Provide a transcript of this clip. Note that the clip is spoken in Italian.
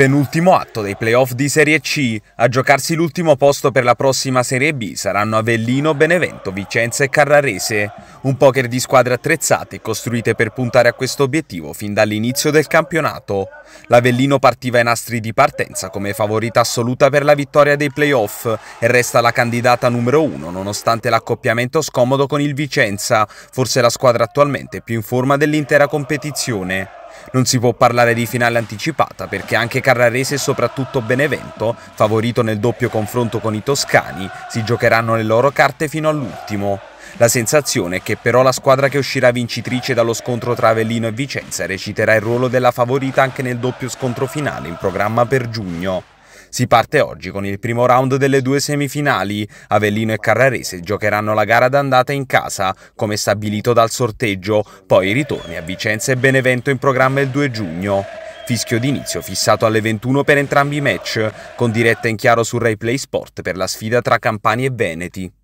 Penultimo atto dei playoff di Serie C. A giocarsi l'ultimo posto per la prossima Serie B saranno Avellino, Benevento, Vicenza e Carrarese. Un poker di squadre attrezzate e costruite per puntare a questo obiettivo fin dall'inizio del campionato. L'Avellino partiva ai nastri di partenza come favorita assoluta per la vittoria dei playoff e resta la candidata numero uno nonostante l'accoppiamento scomodo con il Vicenza, forse la squadra attualmente più in forma dell'intera competizione. Non si può parlare di finale anticipata perché anche Carrarese e soprattutto Benevento, favorito nel doppio confronto con i toscani, si giocheranno le loro carte fino all'ultimo. La sensazione è che però la squadra che uscirà vincitrice dallo scontro tra Avellino e Vicenza reciterà il ruolo della favorita anche nel doppio scontro finale in programma per giugno. Si parte oggi con il primo round delle due semifinali. Avellino e Carrarese giocheranno la gara d'andata in casa, come stabilito dal sorteggio, poi ritorni a Vicenza e Benevento in programma il 2 giugno. Fischio d'inizio fissato alle 21 per entrambi i match, con diretta in chiaro su RaiPlay Sport per la sfida tra Campani e Veneti.